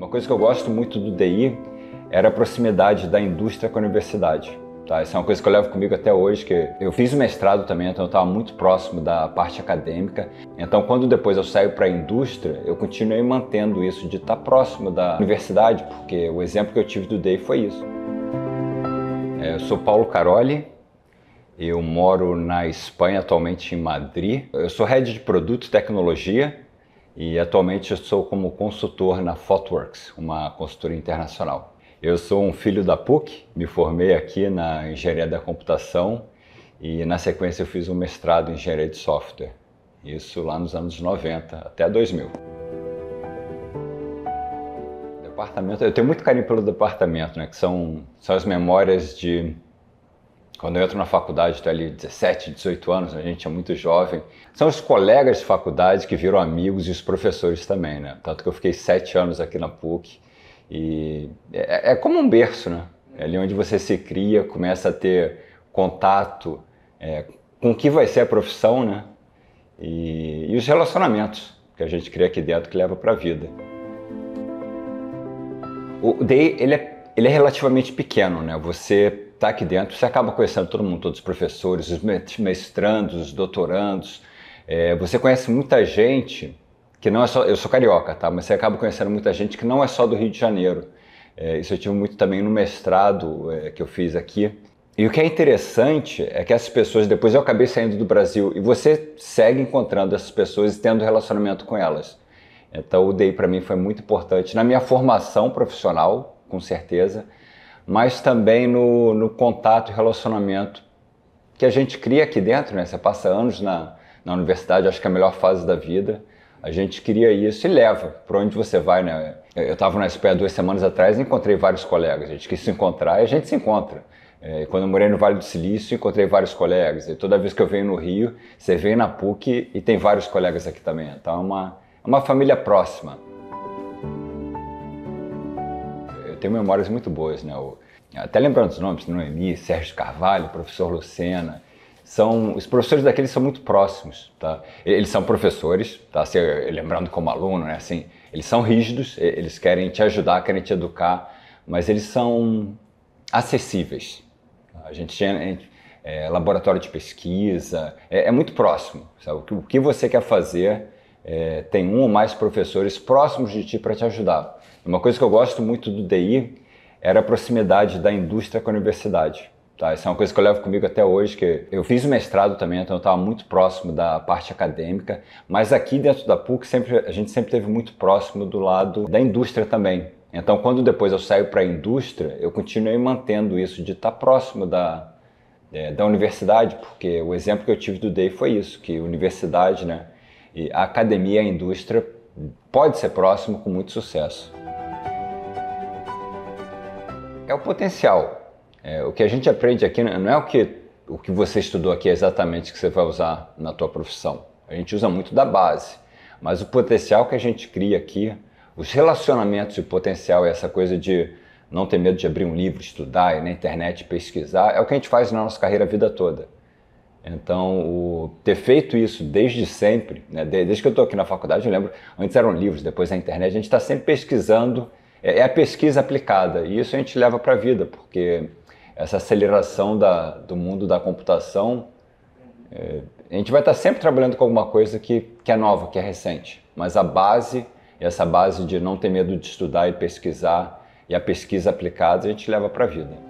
Uma coisa que eu gosto muito do DI era a proximidade da indústria com a universidade. Tá? Isso é uma coisa que eu levo comigo até hoje, que eu fiz o mestrado também, então eu estava muito próximo da parte acadêmica. Então, quando depois eu saio para a indústria, eu continuei mantendo isso de estar tá próximo da universidade, porque o exemplo que eu tive do DEI foi isso. É, eu sou Paulo Caroli, eu moro na Espanha, atualmente em Madrid. Eu sou head de produto e tecnologia e atualmente eu sou como consultor na Fotworks, uma consultoria internacional. Eu sou um filho da PUC, me formei aqui na engenharia da computação e na sequência eu fiz um mestrado em engenharia de software. Isso lá nos anos 90 até 2000. Departamento, eu tenho muito carinho pelo departamento, né, que são, são as memórias de quando eu entro na faculdade, estou ali 17, 18 anos, a gente é muito jovem. São os colegas de faculdade que viram amigos e os professores também, né? Tanto que eu fiquei sete anos aqui na PUC e é, é como um berço, né? É ali onde você se cria, começa a ter contato é, com o que vai ser a profissão, né? E, e os relacionamentos que a gente cria aqui dentro que leva para a vida. O DEI, ele é, ele é relativamente pequeno, né? Você está aqui dentro, você acaba conhecendo todo mundo, todos os professores, os mestrandos, os doutorandos. É, você conhece muita gente que não é só. Eu sou carioca, tá? Mas você acaba conhecendo muita gente que não é só do Rio de Janeiro. É, isso eu tive muito também no mestrado é, que eu fiz aqui. E o que é interessante é que essas pessoas, depois eu acabei saindo do Brasil e você segue encontrando essas pessoas e tendo relacionamento com elas. Então o DEI para mim foi muito importante na minha formação profissional, com certeza, mas também no, no contato e relacionamento que a gente cria aqui dentro, né? Você passa anos na, na universidade, acho que é a melhor fase da vida. A gente cria isso e leva para onde você vai, né? Eu estava na SPA duas semanas atrás e encontrei vários colegas. A gente quis se encontrar e a gente se encontra. É, quando eu morei no Vale do Silício, encontrei vários colegas. E toda vez que eu venho no Rio, você vem na PUC e tem vários colegas aqui também. Então é uma, é uma família próxima. tenho memórias muito boas, né? até lembrando os nomes, Noemi, é Sérgio Carvalho, professor Lucena, são os professores daqueles são muito próximos, tá? Eles são professores, tá? assim, lembrando como aluno, né? Assim, eles são rígidos, eles querem te ajudar, querem te educar, mas eles são acessíveis. A gente tinha é, laboratório de pesquisa, é, é muito próximo, sabe? O que você quer fazer é, tem um ou mais professores próximos de ti para te ajudar. Uma coisa que eu gosto muito do DI era a proximidade da indústria com a universidade. Tá, isso é uma coisa que eu levo comigo até hoje, que eu fiz o mestrado também, então eu estava muito próximo da parte acadêmica, mas aqui dentro da PUC sempre, a gente sempre teve muito próximo do lado da indústria também. Então, quando depois eu saio para a indústria, eu continuei mantendo isso de estar tá próximo da, é, da universidade, porque o exemplo que eu tive do DEI foi isso, que universidade, né? E a academia e a indústria pode ser próximo com muito sucesso. É o potencial. É, o que a gente aprende aqui não é o que, o que você estudou aqui exatamente que você vai usar na tua profissão. A gente usa muito da base, mas o potencial que a gente cria aqui, os relacionamentos e o potencial, essa coisa de não ter medo de abrir um livro, estudar ir na internet pesquisar, é o que a gente faz na nossa carreira a vida toda. Então, o, ter feito isso desde sempre, né, desde que eu estou aqui na faculdade, eu lembro, antes eram livros, depois a internet, a gente está sempre pesquisando, é, é, a pesquisa aplicada, e isso a gente leva para a vida, porque essa aceleração da, do mundo da computação, é, a gente vai estar tá sempre trabalhando com alguma coisa que, que é nova, que é recente, mas a base, essa base de não ter medo de estudar e pesquisar, e a pesquisa aplicada, a gente leva para a vida.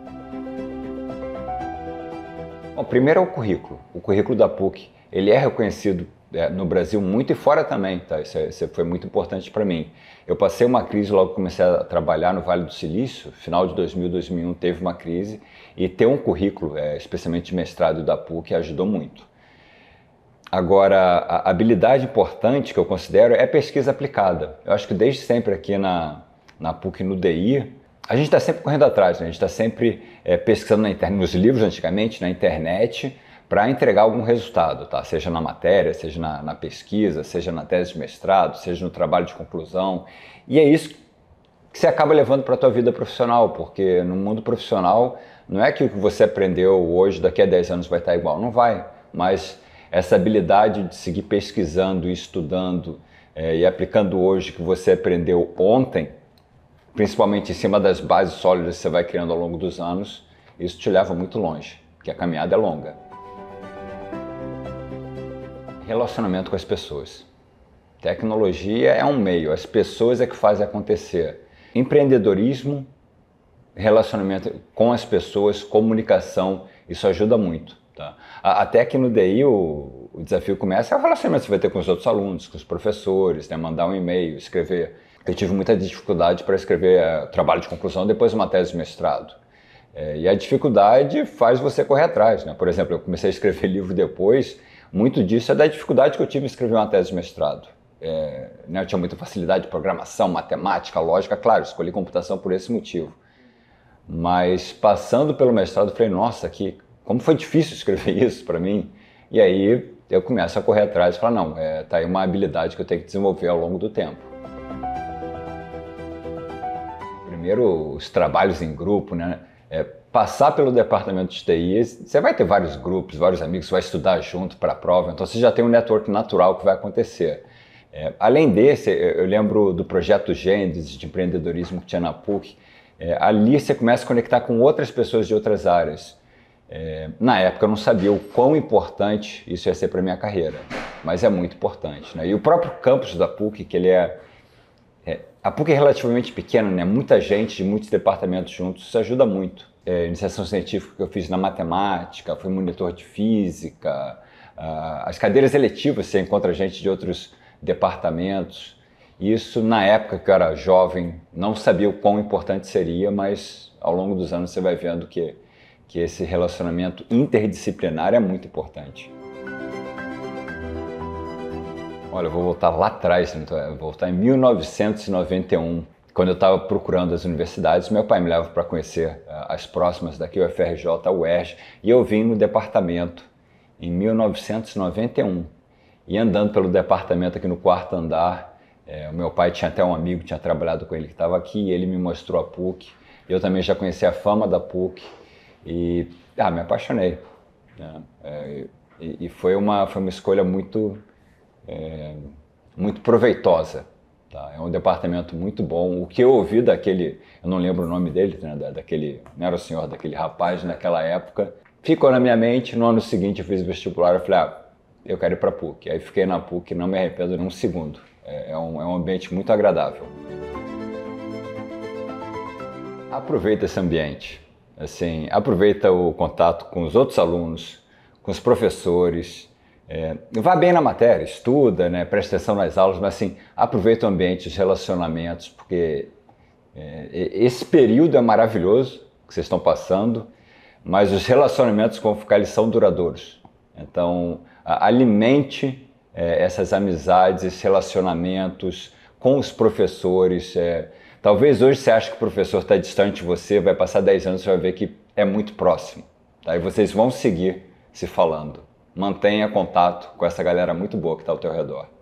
Bom, primeiro é o currículo. O currículo da PUC, ele é reconhecido é, no Brasil muito e fora também, tá? Isso, é, isso foi muito importante para mim. Eu passei uma crise logo que comecei a trabalhar no Vale do Silício, final de 2000, 2001 teve uma crise e ter um currículo, é, especialmente de mestrado da PUC, ajudou muito. Agora, a habilidade importante que eu considero é pesquisa aplicada. Eu acho que desde sempre aqui na, na PUC no DI, a gente está sempre correndo atrás, né? a gente está sempre é, pesquisando na internet, nos livros antigamente, na internet, para entregar algum resultado, tá? seja na matéria, seja na, na, pesquisa, seja na tese de mestrado, seja no trabalho de conclusão. E é isso que você acaba levando para a tua vida profissional, porque no mundo profissional não é que o que você aprendeu hoje, daqui a 10 anos vai estar tá igual, não vai, mas essa habilidade de seguir pesquisando, estudando é, e aplicando hoje o que você aprendeu ontem, principalmente em cima das bases sólidas que você vai criando ao longo dos anos, isso te leva muito longe, porque a caminhada é longa. Relacionamento com as pessoas. Tecnologia é um meio, as pessoas é que fazem acontecer. Empreendedorismo, relacionamento com as pessoas, comunicação, isso ajuda muito. Tá? Até que no DI o, o desafio começa é o relacionamento que você vai ter com os outros alunos, com os professores, né? mandar um e-mail, escrever eu tive muita dificuldade para escrever eh, trabalho de conclusão depois de uma tese de mestrado. É, e a dificuldade faz você correr atrás. Né? Por exemplo, eu comecei a escrever livro depois, muito disso é da dificuldade que eu tive em escrever uma tese de mestrado. É, né? eu tinha muita facilidade de programação, matemática, lógica, claro, escolhi computação por esse motivo. Mas passando pelo mestrado, falei, nossa, que, como foi difícil escrever isso para mim. E aí eu começo a correr atrás e falar, não, é, tá aí uma habilidade que eu tenho que desenvolver ao longo do tempo primeiro os trabalhos em grupo, né? É, passar pelo departamento de TI, você vai ter vários grupos, vários amigos, vai estudar junto para a prova, então você já tem um network natural que vai acontecer. É, além desse, eu lembro do projeto Gênesis de empreendedorismo que tinha na PUC, é, ali você começa a conectar com outras pessoas de outras áreas. É, na época eu não sabia o quão importante isso ia ser para minha carreira, mas é muito importante. Né? E o próprio campus da PUC, que ele é é, a PUC é relativamente pequena, né? Muita gente de muitos departamentos juntos, isso ajuda muito. É, iniciação científica que eu fiz na matemática, fui monitor de física, uh, as cadeiras eletivas, você encontra gente de outros departamentos. Isso, na época que eu era jovem, não sabia o quão importante seria, mas ao longo dos anos você vai vendo que, que esse relacionamento interdisciplinar é muito importante. Olha, eu vou voltar lá atrás, então, vou voltar em 1991, quando eu estava procurando as universidades. Meu pai me leva para conhecer ah, as próximas daqui, o FRJ, a UERJ, e eu vim no departamento em 1991. E andando pelo departamento aqui no quarto andar, é, o meu pai tinha até um amigo, tinha trabalhado com ele que estava aqui, e ele me mostrou a PUC. Eu também já conheci a fama da PUC e ah, me apaixonei. Né? É, e, e foi, uma, foi uma escolha muito é, muito proveitosa. Tá? É um departamento muito bom. O que eu ouvi daquele, eu não lembro o nome dele, né? da, daquele, não era o senhor, daquele rapaz naquela época, ficou na minha mente. No ano seguinte eu fiz vestibular, eu falei, ah, eu quero ir para a PUC. Aí fiquei na PUC, não me arrependo nem um segundo. É, é, um, é um ambiente muito agradável. Aproveita esse ambiente, assim, aproveita o contato com os outros alunos, com os professores, é, vá bem na matéria, estuda, né, presta atenção nas aulas, mas assim, aproveita o ambiente, os relacionamentos, porque é, esse período é maravilhoso que vocês estão passando, mas os relacionamentos com ficar eles são duradouros. Então, alimente é, essas amizades, esses relacionamentos com os professores. É, talvez hoje você ache que o professor está distante de você, vai passar 10 anos e vai ver que é muito próximo. Tá? E vocês vão seguir se falando mantenha contato com essa galera muito boa que está ao teu redor.